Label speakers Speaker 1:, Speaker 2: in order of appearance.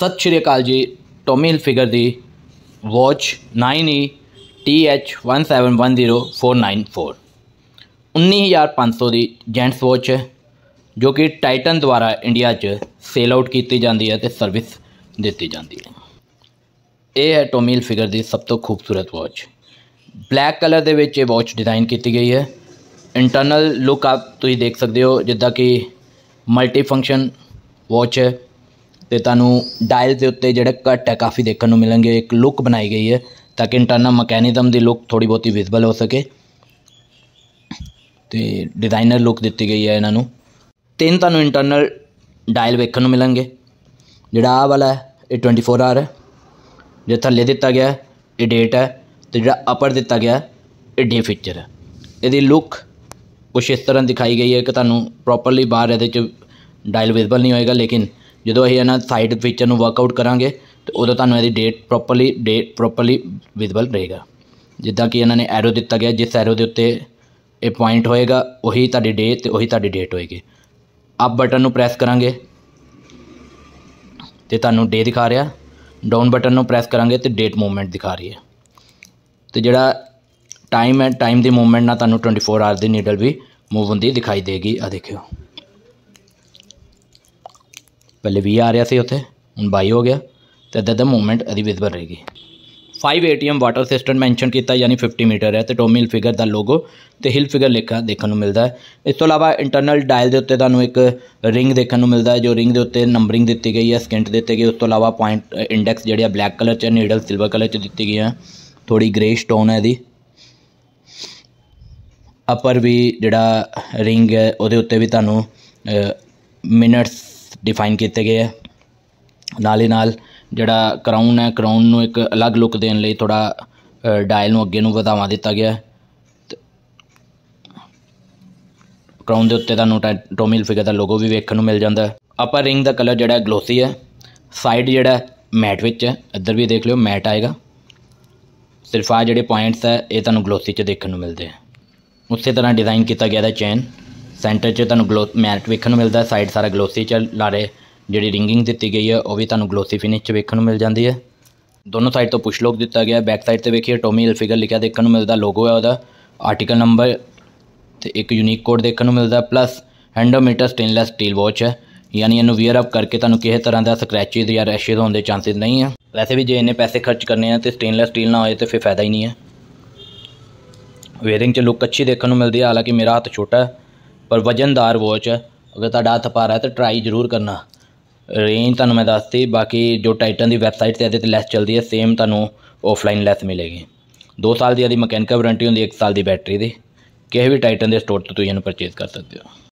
Speaker 1: ਸਤਿ ਸ਼੍ਰੀ ਅਕਾਲ ਜੀ ਟੋਮੀ ਫਿਗਰ ਦੀ ਵਾਚ 9E TH1710494 19500 ਦੀ ਜੈਂਟਸ ਵਾਚ ਹੈ ਜੋ ਕਿ ਟਾਈਟਨ ਦੁਆਰਾ ਇੰਡੀਆ 'ਚ ਸੇਲ ਆਊਟ ਕੀਤੀ ਜਾਂਦੀ ਹੈ ਤੇ ਸਰਵਿਸ ਦਿੱਤੀ ਜਾਂਦੀ ਹੈ ਇਹ ਹੈ ਹਿਲ ਫਿਗਰ ਦੀ ਸਭ ਤੋਂ ਖੂਬਸੂਰਤ ਵਾਚ ਬਲੈਕ ਕਲਰ ਦੇ ਵਿੱਚ ਇਹ ਵਾਚ ਡਿਜ਼ਾਈਨ ਕੀਤੀ ਗਈ ਹੈ ਇੰਟਰਨਲ ਲੁੱਕ ਆਪ ਤੁਸੀਂ ਦੇਖ ਸਕਦੇ ਹੋ ਜਿੱਦਾਂ ਕਿ ਮਲਟੀ ਫੰਕਸ਼ਨ ਵਾਚ ਹੈ ਤੇ ਤੁਹਾਨੂੰ ਡਾਇਲ ਦੇ ਉੱਤੇ ਜਿਹੜਾ ਕੱਟ ਹੈ ਕਾਫੀ ਦੇਖਣ ਨੂੰ ਮਿਲਣਗੇ ਇੱਕ ਲੁੱਕ ਬਣਾਈ ਗਈ ਹੈ ਤਾਂ ਕਿ ਇੰਟਰਨਲ ਮਕੈਨਿਜ਼ਮ ਦੀ ਲੁੱਕ ਥੋੜੀ ਬਹੁਤੀ ਵਿਜ਼ੀਬਲ ਹੋ ਸਕੇ ਤੇ ਡਿਜ਼ਾਈਨਰ ਲੁੱਕ ਦਿੱਤੀ ਗਈ ਹੈ ਇਹਨਾਂ ਨੂੰ ਤਿੰਨ ਤੁਹਾਨੂੰ ਇੰਟਰਨਲ ਡਾਇਲ ਵੇਖਣ ਨੂੰ ਮਿਲਣਗੇ ਜਿਹੜਾ ਆ ਵਾਲਾ ਹੈ ਇਹ 24 ਆਰ ਹੈ ਜੇ ਥੱਲੇ ਦਿੱਤਾ ਗਿਆ ਇਹ ਡੇਟ ਹੈ ਤੇ ਜਿਹੜਾ ਅਪਰ ਦਿੱਤਾ ਗਿਆ ਇਹ ਡੇ ਫੀਚਰ ਹੈ ਇਹਦੀ ਲੁੱਕ ਕੁਛ ਇਸ ਤਰ੍ਹਾਂ ਦਿਖਾਈ ਗਈ ਹੈ ਕਿ ਤੁਹਾਨੂੰ ਪ੍ਰੋਪਰਲੀ ਬਾਹਰ ਇਹਦੇ ਚ ਡਾਇਲ ਵਿਜ਼ਬਲ ਨਹੀਂ ਹੋਏਗਾ ਲੇਕਿਨ ਜਦੋਂ ਅਸੀਂ ਇਹਨਾਂ ਸਾਈਡ ਫੀਚਰ ਨੂੰ ਵਰਕਆਊਟ ਕਰਾਂਗੇ ਤੇ ਉਦੋਂ ਤੁਹਾਨੂੰ ਇਹਦੀ date properly date properly visible ਰਹੇਗਾ ਜਿੱਦਾਂ ਕਿ ਇਹਨਾਂ ਨੇ ਐਰੋ ਦਿੱਤਾ ਗਿਆ ਜਿਸ ਐਰੋ ਦੇ ਉੱਤੇ ਇਹ ਪੁਆਇੰਟ ਹੋਏਗਾ ਉਹੀ ਤੁਹਾਡੀ ਡੇ ਤੇ ਉਹੀ ਤੁਹਾਡੀ ਡੇਟ ਹੋਏਗੀ ਅਪ ਬਟਨ ਨੂੰ ਪ੍ਰੈਸ ਕਰਾਂਗੇ ਤੇ ਤੁਹਾਨੂੰ ਡੇ ਦਿਖਾ ਰਿਹਾ ਡਾਊਨ ਬਟਨ ਨੂੰ ਪ੍ਰੈਸ ਕਰਾਂਗੇ ਤੇ ਡੇਟ ਮੂਵਮੈਂਟ ਦਿਖਾ ਰਹੀ ਹੈ ਤੇ ਜਿਹੜਾ ਟਾਈਮ ਹੈ ਟਾਈਮ ਦੀ ਮੂਵਮੈਂਟ ਨਾਲ ਤੁਹਾਨੂੰ 24 ਆਰ ਦੀ ਨੀਡਲ ਵੀ ਮੂਵ ਹੁੰਦੀ ਦਿਖਾਈ ਦੇਗੀ ਆ ਦੇਖਿਓ ਪਹਿਲੇ 20 ਆ ਰਿਹਾ ਸੀ ਉੱਥੇ ਹੁਣ 22 ਹੋ ਗਿਆ ਤੇ ਇਦਾਂ ਦਾ ਮੂਵਮੈਂਟ ਅਦੀ ਵਿਜ਼ਬਲ ਰਹੇਗੀ 5 ਏਟੀਐਮ ਵਾਟਰ ਸਿਸਟਮ ਮੈਂਸ਼ਨ ਕੀਤਾ ਯਾਨੀ 50 ਮੀਟਰ ਹੈ ਤੇ ਟੋਮੀ ਹਿਲ ਫਿਗਰ ਦਾ ਲੋਗੋ ਤੇ ਹਿਲ ਫਿਗਰ ਲਿਖਾ ਦੇਖਣ ਨੂੰ ਮਿਲਦਾ ਹੈ ਇਸ ਤੋਂ ਇਲਾਵਾ ਇੰਟਰਨਲ ਡਾਇਲ ਦੇ ਉੱਤੇ ਤੁਹਾਨੂੰ ਇੱਕ ਰਿੰਗ ਦੇਖਣ ਨੂੰ ਮਿਲਦਾ ਹੈ ਜੋ ਰਿੰਗ ਦੇ ਉੱਤੇ ਨੰਬਰਿੰਗ ਦਿੱਤੀ ਗਈ ਹੈ ਸਕਿੰਟ ਦਿੱਤੀ ਗਈ ਉਸ ਤੋਂ ਇਲਾਵਾ ਪੁਆਇੰਟ ਇੰਡੈਕਸ ਜਿਹੜਾ ਬਲੈਕ ਕਲਰ 'ਚ ਨੀਡਲ ਸਿਲਵਰ ਕਲਰ 'ਚ ਦਿੱਤੀ ਗਈ ਹੈ ਥੋੜੀ ਗ੍ਰੇ ਸਟੋਨ ਹੈ ਇਹਦੀ ਅਪਰ ਵੀ ਜਿਹੜਾ ਰਿੰਗ ਹੈ ਉਹਦੇ ਉੱਤੇ ਵੀ ਤੁਹਾਨੂੰ ਮਿੰਟਸ ਡਿਫਾਈਨ ਕੀਤੇ ਗਏ ਹੈ ਨਾਲ ਹੀ ਨਾਲ ਜਿਹੜਾ ਕਰਾਊਨ ਹੈ ਕਰਾਊਨ ਨੂੰ ਇੱਕ ਅਲੱਗ ਲੁੱਕ ਦੇਣ ਲਈ ਥੋੜਾ ਡਾਇਲ ਨੂੰ ਅੱਗੇ ਨੂੰ ਵਧਾਵਾ ਦਿੱਤਾ ਗਿਆ ਕਰਾਊਨ ਦੇ ਉੱਤੇ ਤੁਹਾਨੂੰ ਟੋਮਿਲ ਫਿਗਰ ਦਾ ਲੋਗੋ ਵੀ ਵੇਖਣ ਨੂੰ ਮਿਲ ਜਾਂਦਾ ਹੈ ਅਪਰ ਰਿੰਗ ਦਾ ਕਲਰ ਜਿਹੜਾ ਗਲੋਸੀ ਹੈ ਸਾਈਡ ਜਿਹੜਾ ਮੈਟ ਵਿੱਚ ਹੈ ਇੱਧਰ ਵੀ ਦੇਖ ਲਿਓ ਮੈਟ ਆਏਗਾ ਸਿਰਫ ਆ ਜਿਹੜੇ ਪੁਆਇੰਟਸ ਹੈ ਇਹ ਤੁਹਾਨੂੰ ਗਲੋਸੀ 'ਚ ਦੇਖਣ ਨੂੰ ਮਿਲਦੇ ਆ ਉਸੇ ਤਰ੍ਹਾਂ ਡਿਜ਼ਾਈਨ ਕੀਤਾ ਗਿਆ ਦਾ ਚੈਨ ਸੈਂਟਰ 'ਚ ਤੁਹਾਨੂੰ ਗਲੋ ਮੈਟ ਵੇਖਣ ਨੂੰ ਮਿਲਦਾ ਸਾਈਡ ਸਾਰਾ ਗਲੋਸੀ ਚ ਲਾਰੇ ਜਿਹੜੀ ਰਿੰਗਿੰਗ ਦਿੱਤੀ ਗਈ ਹੈ ਉਹ ਵੀ ਤੁਹਾਨੂੰ ਗਲੋਸੀ ਫਿਨਿਸ਼ 'ਚ ਵੇਖਣ ਨੂੰ ਮਿਲ ਜਾਂਦੀ ਹੈ ਦੋਨੋਂ ਸਾਈਡ ਤੋਂ ਪੁਸ਼ ਲੋਕ ਦਿੱਤਾ ਗਿਆ ਬੈਕ ਸਾਈਡ ਤੇ ਵੇਖੀਏ ਟੋਮੀ ਇਲਫਿਗਰ ਲਿਖਿਆ ਦੇਖਣ ਨੂੰ ਮਿਲਦਾ ਲੋਗੋ ਹੈ ਉਹਦਾ ਆਰਟੀਕਲ ਨੰਬਰ ਤੇ ਇੱਕ ਯੂਨੀਕ ਕੋਡ ਦੇਖਣ ਨੂੰ ਮਿਲਦਾ ਪਲੱਸ ਹੈਂਡੋਮੀਟਰ ਸਟੇਨਲੈਸ ਸਟੀਲ ਵਾਚ ਹੈ ਯਾਨੀ ਇਹਨੂੰ ਵੇਅਰ ਅਪ ਕਰਕੇ ਤੁਹਾਨੂੰ ਕਿਸੇ ਤਰ੍ਹਾਂ ਦਾ ਸਕ੍ਰੈਚਿਸ ਜਾਂ ਰੈਸ਼ਸ ਹੋਣ ਦੇ ਚਾਂਸਸ ਨਹੀਂ ਹੈ ਵੈਸੇ ਵੀ ਜੇ ਇਹਨੇ ਪੈਸੇ ਖਰਚ ਕਰਨੇ ਆ ਤੇ ਸਟੇਨਲੈਸ ਸਟੀਲ ਨਾ ਹੋਏ ਤੇ ਫਿਰ ਫਾਇਦਾ ਹੀ ਨਹੀਂ ਹੈ ਵੇਅਰਿੰਗ 'ਚ ਲੁੱਕ ਅੱਛੀ ਦੇਖਣ ਨੂੰ ਮਿਲਦੀ ਹੈ ਹਾਲਾਂਕਿ ਮੇਰਾ ਹੱਥ ਛੋਟਾ ਹੈ ਪਰ ਵਜਨਦਾਰ ਵਾਚ ਹੈ ਅਗਰ ਤੁਹਾਡਾ ਹੱਥ ਪਾਰਾ ਹੈ ਤਾਂ ਟਰਾਈ ਜ਼ਰੂਰ ਕਰਨਾ ਰੇਂਜ ਤੁਹਾਨੂੰ ਮੈਂ ਦੱਸਤੀ ਬਾਕੀ ਜੋ ਟਾਈਟਨ ਦੀ ਵੈਬਸਾਈਟ ਤੇ ਇਹਦੇ ਤੇ ਲੈਸ ਚੱਲਦੀ ਹੈ ਸੇਮ ਤੁਹਾਨੂੰ ਆਫਲਾਈਨ ਲੈਸ ਮਿਲੇਗੀ 2 ਸਾਲ ਦੀ ਇਹਦੀ ਮਕੈਨਿਕਲ ਵਾਰੰਟੀ ਹੁੰਦੀ ਹੈ 1 ਸਾਲ ਦੀ ਬੈਟਰੀ ਦੀ ਕਿਸੇ ਵੀ ਟਾਈਟਨ ਦੇ ਸਟੋਰ ਤੋਂ ਤੁਸੀਂ ਇਹਨੂੰ ਪਰਚੇਸ ਕਰ ਸਕਦੇ ਹੋ